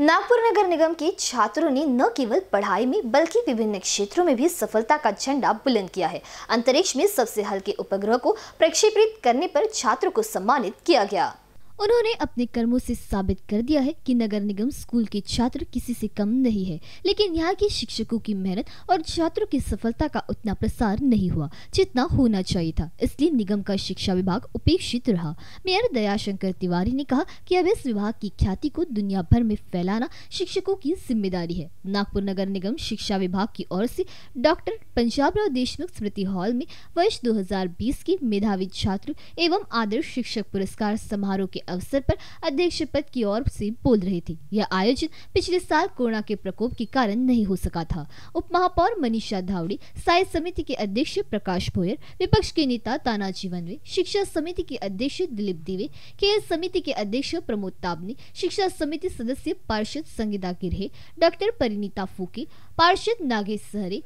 नागपुर नगर निगम के छात्रों ने न केवल पढ़ाई में बल्कि विभिन्न क्षेत्रों में भी सफलता का झंडा बुलंद किया है अंतरिक्ष में सबसे हल्के उपग्रह को प्रक्षेपित करने पर छात्रों को सम्मानित किया गया उन्होंने अपने कर्मों से साबित कर दिया है कि नगर निगम स्कूल के छात्र किसी से कम नहीं है लेकिन यहाँ के शिक्षकों की मेहनत और छात्रों की सफलता का उतना प्रसार नहीं हुआ जितना होना चाहिए था इसलिए निगम का शिक्षा विभाग उपेक्षित रहा मेयर दयाशंकर तिवारी ने कहा कि अब इस विभाग की ख्याति को दुनिया भर में फैलाना शिक्षकों की जिम्मेदारी है नागपुर नगर निगम शिक्षा विभाग की ओर से डॉक्टर पंजाबराव देशमुख स्मृति हॉल में वर्ष दो के मेधावी छात्र एवं आदर्श शिक्षक पुरस्कार समारोह के अवसर पर अध्यक्ष पद की ओर से बोल रहे थे यह आयोजन पिछले साल कोरोना के प्रकोप के कारण नहीं हो सका था उप महापौर मनीषा धावड़ी साय समिति के अध्यक्ष प्रकाश भोयर विपक्ष के नेता तानाजी वनवे शिक्षा समिति के अध्यक्ष दिलीप दिवे खेल समिति के अध्यक्ष प्रमोद ताबनी शिक्षा समिति सदस्य पार्षद संगीता गिरहे डॉक्टर परिणीता फूके पार्षद नागेश सहरे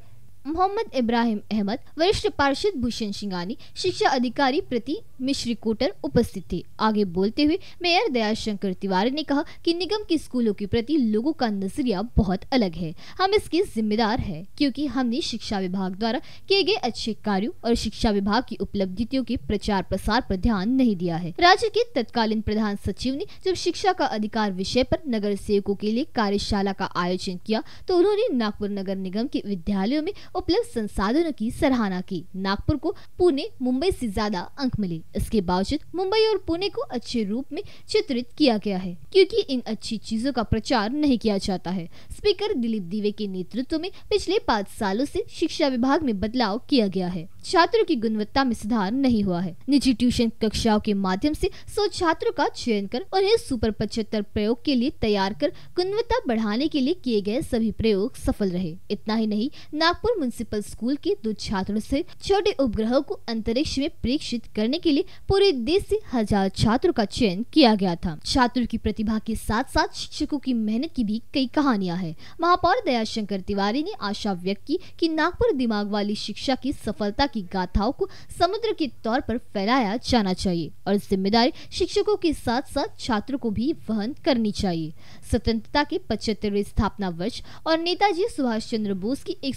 मोहम्मद इब्राहिम अहमद वरिष्ठ पार्षद भूषण सिंगानी शिक्षा अधिकारी प्रति मिश्री कोटर उपस्थित थे आगे बोलते हुए मेयर दया शंकर तिवारी ने कहा कि निगम के स्कूलों के प्रति लोगों का नजरिया बहुत अलग है हम इसके जिम्मेदार है क्योंकि हमने शिक्षा विभाग द्वारा किए गए अच्छे कार्यों और शिक्षा विभाग की उपलब्धियों के प्रचार प्रसार पर ध्यान नहीं दिया है राज्य के तत्कालीन प्रधान सचिव ने जब शिक्षा का अधिकार विषय पर नगर सेवकों के लिए कार्यशाला का आयोजन किया तो उन्होंने नागपुर नगर निगम के विद्यालयों में उपलब्ध संसाधनों की सराहना की नागपुर को पुणे मुंबई से ज्यादा अंक मिले इसके बावजूद मुंबई और पुणे को अच्छे रूप में चित्रित किया गया है क्योंकि इन अच्छी चीजों का प्रचार नहीं किया जाता है स्पीकर दिलीप दीवे के नेतृत्व में पिछले पाँच सालों से शिक्षा विभाग में बदलाव किया गया है छात्रों की गुणवत्ता में सुधार नहीं हुआ है निजी ट्यूशन कक्षाओं के माध्यम से सौ छात्रों का चयन कर उन्हें सुपर पचहत्तर प्रयोग के लिए तैयार कर गुणवत्ता बढ़ाने के लिए किए गए सभी प्रयोग सफल रहे इतना ही नहीं नागपुर म्युनिसिपल स्कूल के दो छात्रों से छोटे उपग्रहों को अंतरिक्ष में परीक्षित करने के लिए पूरे देश से हजार छात्रों का चयन किया गया था छात्रों की प्रतिभा के साथ साथ शिक्षकों की मेहनत की भी कई कहानियां हैं महापौर दयाशंकर तिवारी ने आशा व्यक्त की कि नागपुर दिमाग वाली शिक्षा की सफलता की गाथाओं को समुद्र के तौर पर फैलाया जाना चाहिए और जिम्मेदारी शिक्षकों के साथ साथ छात्रों को भी वहन करनी चाहिए स्वतंत्रता के पचहत्तरवे स्थापना वर्ष और नेताजी सुभाष चंद्र बोस की एक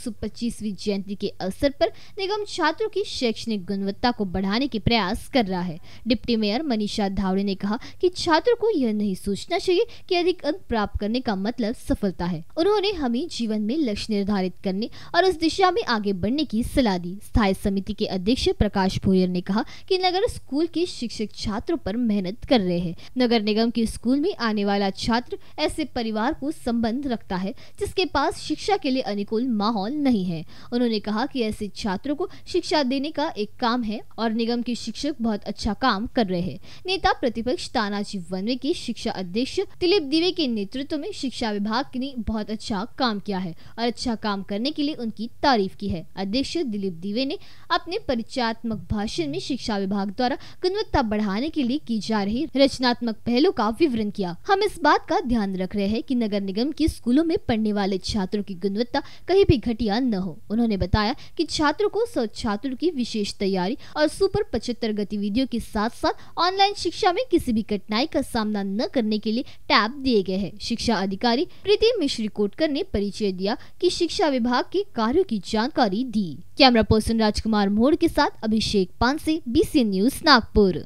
बाईसवीं जयंती के अवसर पर निगम छात्रों की शैक्षणिक गुणवत्ता को बढ़ाने के प्रयास कर रहा है डिप्टी मेयर मनीषा धावड़े ने कहा कि छात्रों को यह नहीं सोचना चाहिए कि अधिक अंक प्राप्त करने का मतलब सफलता है उन्होंने हमें जीवन में लक्ष्य निर्धारित करने और उस दिशा में आगे बढ़ने की सलाह दी स्थायी समिति के अध्यक्ष प्रकाश भोयर ने कहा की नगर स्कूल के शिक्षक छात्रों पर मेहनत कर रहे हैं नगर निगम के स्कूल में आने वाला छात्र ऐसे परिवार को संबंध रखता है जिसके पास शिक्षा के लिए अनुकूल माहौल नहीं है हैं उन्होंने कहा कि ऐसे छात्रों को शिक्षा देने का एक काम है और निगम के शिक्षक बहुत अच्छा काम कर रहे हैं नेता प्रतिपक्ष तानाजी वनवे के शिक्षा अध्यक्ष दिलीप दिवे के नेतृत्व में शिक्षा विभाग ने बहुत अच्छा काम किया है और अच्छा काम करने के लिए उनकी तारीफ की है अध्यक्ष दिलीप दिवे ने अपने परिचयात्मक भाषण में शिक्षा विभाग द्वारा गुणवत्ता बढ़ाने के लिए की जा रही रचनात्मक पहलों का विवरण किया हम इस बात का ध्यान रख रहे हैं कि नगर निगम के स्कूलों में पढ़ने वाले छात्रों की गुणवत्ता कहीं भी घटिया न हो हो उन्होंने बताया कि छात्रों को सौ छात्र की विशेष तैयारी और सुपर पचहत्तर गतिविधियों के साथ साथ ऑनलाइन शिक्षा में किसी भी कठिनाई का सामना न करने के लिए टैब दिए गए हैं शिक्षा अधिकारी प्रीति मिश्री कोटकर ने परिचय दिया कि शिक्षा विभाग के कार्यो की जानकारी दी कैमरा पर्सन राजकुमार मोड़ के साथ अभिषेक पानसे बी न्यूज नागपुर